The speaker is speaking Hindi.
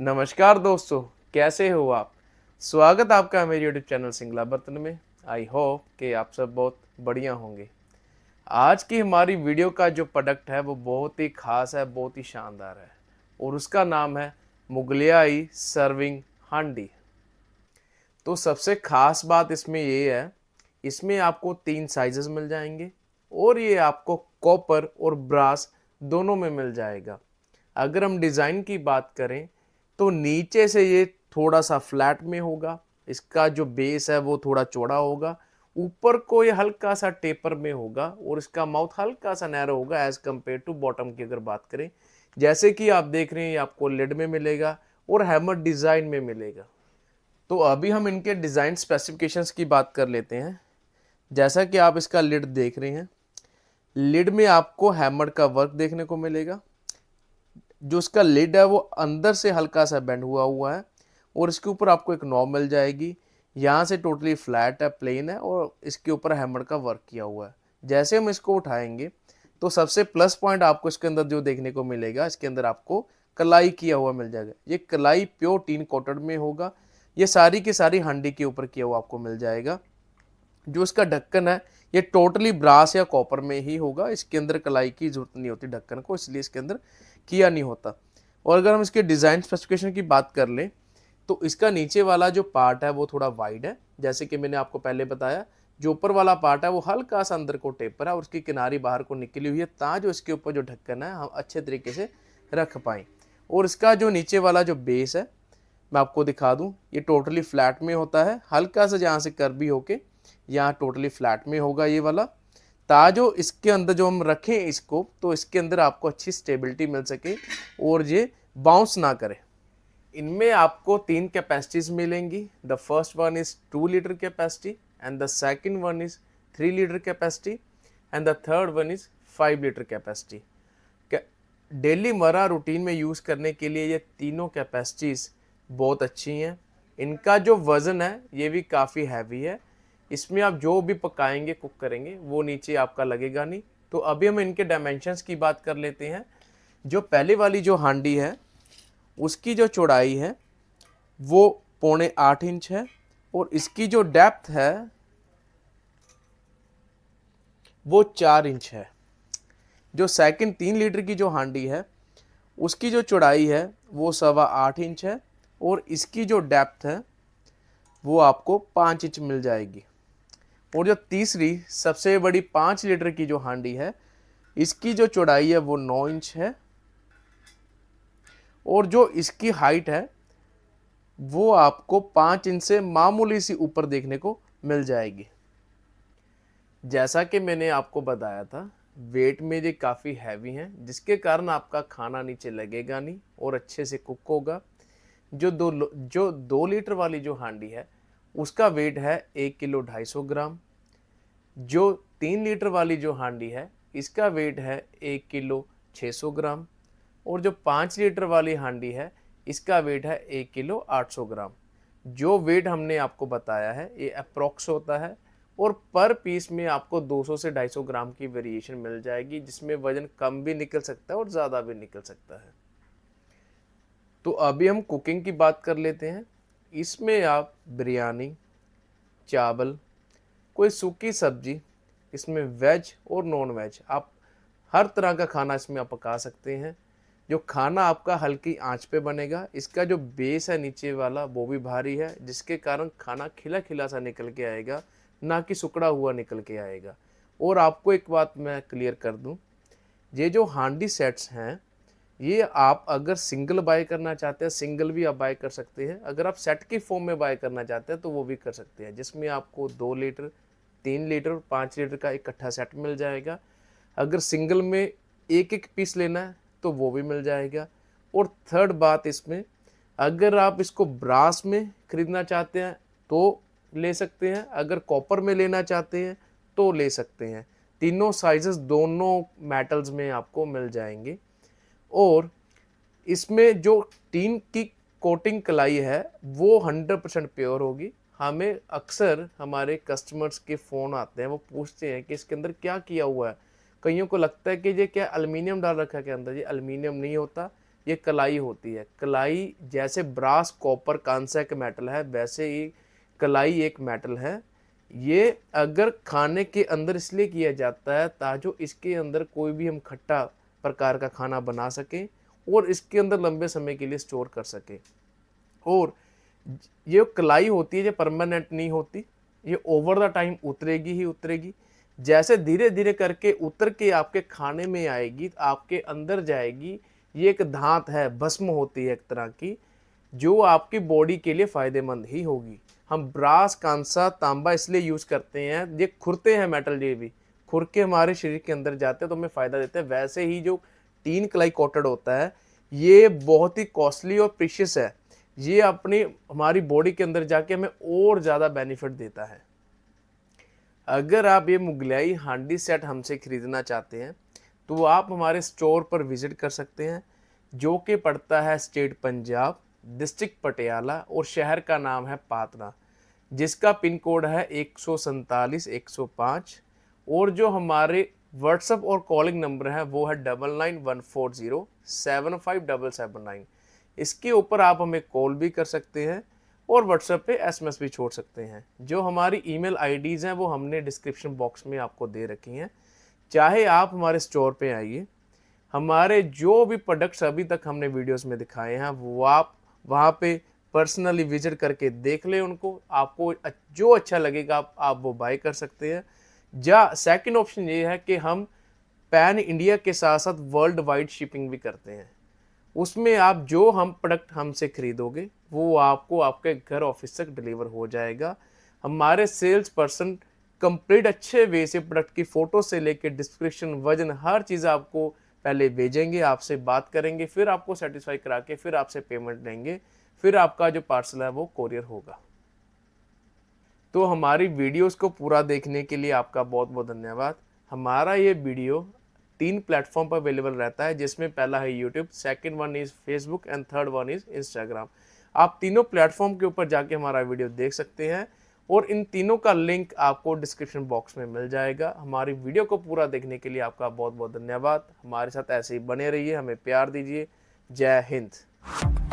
नमस्कार दोस्तों कैसे हो आप स्वागत आपका मेरे यूट्यूब चैनल सिंगला बर्तन में आई होप कि आप सब बहुत बढ़िया होंगे आज की हमारी वीडियो का जो प्रोडक्ट है वो बहुत ही खास है बहुत ही शानदार है और उसका नाम है मुगलियाई सर्विंग हांडी तो सबसे ख़ास बात इसमें ये है इसमें आपको तीन साइजेस मिल जाएंगे और ये आपको कॉपर और ब्रास दोनों में मिल जाएगा अगर हम डिज़ाइन की बात करें तो नीचे से ये थोड़ा सा फ्लैट में होगा इसका जो बेस है वो थोड़ा चौड़ा होगा ऊपर को ये हल्का सा टेपर में होगा और इसका माउथ हल्का सा नैरो होगा एज कम्पेयर टू बॉटम की अगर बात करें जैसे कि आप देख रहे हैं आपको लेड में मिलेगा और हैमर डिज़ाइन में मिलेगा तो अभी हम इनके डिज़ाइन स्पेसिफिकेशंस की बात कर लेते हैं जैसा कि आप इसका लिड देख रहे हैं लिड में आपको हैमर का वर्क देखने को मिलेगा जो इसका लिड है वो अंदर से हल्का सा बेंड हुआ हुआ है और इसके ऊपर आपको एक नॉब मिल जाएगी यहाँ से टोटली फ्लैट है प्लेन है और इसके ऊपर हैमर का वर्क किया हुआ है जैसे हम इसको उठाएंगे तो सबसे प्लस पॉइंट आपको इसके अंदर जो देखने को मिलेगा इसके अंदर आपको कलाई किया हुआ मिल जाएगा ये कलाई प्योर टीन कॉटर में होगा ये सारी की सारी हंडी के ऊपर किया हुआ आपको मिल जाएगा जो इसका ढक्कन है ये टोटली ब्रास या कॉपर में ही होगा इसके अंदर कलाई की जरूरत नहीं होती ढक्कन को इसलिए इसके अंदर किया नहीं होता और अगर हम इसके डिज़ाइन स्पेसिफिकेशन की बात कर लें तो इसका नीचे वाला जो पार्ट है वो थोड़ा वाइड है जैसे कि मैंने आपको पहले बताया जो ऊपर वाला पार्ट है वो हल्का सा अंदर को टेपर है और उसकी किनारी बाहर को निकली हुई है ता जो इसके ऊपर जो ढक्कन है हम अच्छे तरीके से रख पाएँ और इसका जो नीचे वाला जो बेस है मैं आपको दिखा दूँ ये टोटली फ्लैट में होता है हल्का सा जहाँ से कर भी होके यहाँ टोटली फ्लैट में होगा ये वाला ताजो इसके अंदर जो हम रखें इसको तो इसके अंदर आपको अच्छी स्टेबिलिटी मिल सके और ये बाउंस ना करे इनमें आपको तीन कैपेसिटीज़ मिलेंगी the first one is two litre capacity and the second one is three litre capacity and the third one is five litre capacity daily मरा रूटीन में यूज़ करने के लिए ये तीनों कैपेसिटीज़ बहुत अच्छी हैं इनका जो वज़न है ये भी काफ़ी हैवी है इसमें आप जो भी पकाएंगे कुक करेंगे वो नीचे आपका लगेगा नहीं तो अभी हम इनके डायमेंशंस की बात कर लेते हैं जो पहले वाली जो हांडी है उसकी जो चौड़ाई है वो पौने आठ इंच है और इसकी जो डेप्थ है वो चार इंच है जो सेकंड तीन लीटर की जो हांडी है उसकी जो चौड़ाई है वो सवा आठ इंच है और इसकी जो डेप्थ है वो आपको पाँच इंच मिल जाएगी और जो तीसरी सबसे बड़ी पाँच लीटर की जो हांडी है इसकी जो चौड़ाई है वो नौ इंच है और जो इसकी हाइट है वो आपको पाँच इंच से मामूली सी ऊपर देखने को मिल जाएगी जैसा कि मैंने आपको बताया था वेट में ये काफ़ी हैवी हैं जिसके कारण आपका खाना नीचे लगेगा नहीं और अच्छे से कुक होगा जो दो जो दो लीटर वाली जो हांडी है उसका वेट है एक किलो ढाई सौ ग्राम जो तीन लीटर वाली जो हांडी है इसका वेट है एक किलो छः सौ ग्राम और जो पाँच लीटर वाली हांडी है इसका वेट है एक किलो आठ सौ ग्राम जो वेट हमने आपको बताया है ये अप्रॉक्स होता है और पर पीस में आपको 200 से 250 ग्राम की वेरिएशन मिल जाएगी जिसमें वज़न कम भी निकल सकता है और ज़्यादा भी निकल सकता है तो अभी हम कुकिंग की बात कर लेते हैं इसमें आप बिरयानी चावल कोई सूखी सब्जी इसमें वेज और नॉन वेज आप हर तरह का खाना इसमें आप पका सकते हैं जो खाना आपका हल्की आंच पे बनेगा इसका जो बेस है नीचे वाला वो भी भारी है जिसके कारण खाना खिला खिला सा निकल के आएगा ना कि सुकड़ा हुआ निकल के आएगा और आपको एक बात मैं क्लियर कर दूं ये जो हांडी सेट्स हैं ये आप अगर सिंगल बाय करना चाहते हैं सिंगल भी आप बाय कर सकते हैं अगर आप सेट के फॉर्म में बाय करना चाहते हैं तो वो भी कर सकते हैं जिसमें आपको दो लीटर तीन लीटर और पाँच लीटर का इकट्ठा सेट मिल जाएगा अगर सिंगल में एक एक पीस लेना है तो वो भी मिल जाएगा और थर्ड बात इसमें अगर आप इसको ब्रास में ख़रीदना चाहते हैं तो ले सकते हैं अगर कॉपर में लेना चाहते हैं तो ले सकते हैं तीनों साइजेस दोनों मेटल्स में आपको मिल जाएंगे और इसमें जो टीन की कोटिंग कलाई है वो हंड्रेड परसेंट प्योर होगी हमें अक्सर हमारे कस्टमर्स के फ़ोन आते हैं वो पूछते हैं कि इसके अंदर क्या किया हुआ है कईयों को लगता है कि ये क्या अल्मीनियम डाल रखा है के अंदर ये अल्मीनियम नहीं होता ये कलाई होती है कलाई जैसे ब्रास कॉपर कांसा एक मेटल है वैसे ही कलाई एक मेटल है ये अगर खाने के अंदर इसलिए किया जाता है ताजो इसके अंदर कोई भी हम खट्टा प्रकार का खाना बना सकें और इसके अंदर लंबे समय के लिए स्टोर कर सकें और ये कलाई होती है ये परमानेंट नहीं होती ये ओवर द टाइम उतरेगी ही उतरेगी जैसे धीरे धीरे करके उतर के आपके खाने में आएगी तो आपके अंदर जाएगी ये एक धात है भस्म होती है एक तरह की जो आपकी बॉडी के लिए फ़ायदेमंद ही होगी हम ब्रास कांसा तांबा इसलिए यूज़ करते हैं ये खुरते हैं मेटल ये भी फुरके हमारे शरीर के अंदर जाते हैं तो हमें फ़ायदा देते हैं वैसे ही जो टीन क्लाइकॉटेड होता है ये बहुत ही कॉस्टली और प्रिशियस है ये अपनी हमारी बॉडी के अंदर जाके हमें और ज़्यादा बेनिफिट देता है अगर आप ये मुगलियाई हांडी सेट हमसे ख़रीदना चाहते हैं तो आप हमारे स्टोर पर विज़िट कर सकते हैं जो कि पड़ता है स्टेट पंजाब डिस्ट्रिक्ट पटियाला और शहर का नाम है पातना जिसका पिन कोड है एक सौ सैंतालीस एक सौ पाँच और जो हमारे व्हाट्सअप और कॉलिंग नंबर है वो है double nine one four zero seven five double seven nine इसके ऊपर आप हमें कॉल भी कर सकते हैं और व्हाट्सएप पे एसएमएस भी छोड़ सकते हैं जो हमारी ईमेल आईडीज़ हैं वो हमने डिस्क्रिप्शन बॉक्स में आपको दे रखी हैं चाहे आप हमारे स्टोर पे आइए हमारे जो भी प्रोडक्ट्स अभी तक हमने वीडियोस में दिखाए हैं वो आप वहाँ पे पर्सनली विजिट करके देख लें उनको आपको जो अच्छा लगेगा आप, आप वो बाई कर सकते हैं या सेकंड ऑप्शन ये है कि हम पैन इंडिया के साथ साथ वर्ल्ड वाइड शिपिंग भी करते हैं उसमें आप जो हम प्रोडक्ट हमसे ख़रीदोगे वो आपको आपके घर ऑफिस तक डिलीवर हो जाएगा हमारे सेल्स पर्सन कंप्लीट अच्छे वे से प्रोडक्ट की फ़ोटो से लेके डिस्क्रिप्शन वजन हर चीज़ आपको पहले भेजेंगे आपसे बात करेंगे फिर आपको सेटिस्फाई करा के फिर आपसे पेमेंट लेंगे फिर आपका जो पार्सल है वो कोरियर होगा तो हमारी वीडियोस को पूरा देखने के लिए आपका बहुत बहुत धन्यवाद हमारा ये वीडियो तीन प्लेटफॉर्म पर अवेलेबल रहता है जिसमें पहला है YouTube second one is Facebook and third one is Instagram आप तीनों प्लेटफॉर्म के ऊपर जाके हमारा वीडियो देख सकते हैं और इन तीनों का लिंक आपको डिस्क्रिप्शन बॉक्स में मिल जाएगा हमारी वीडियो को पूरा देखने के लिए आपका बहुत बहुत धन्यवाद हमारे साथ ऐसे ही बने रहिए हमें प्यार दीजिए जय हिंद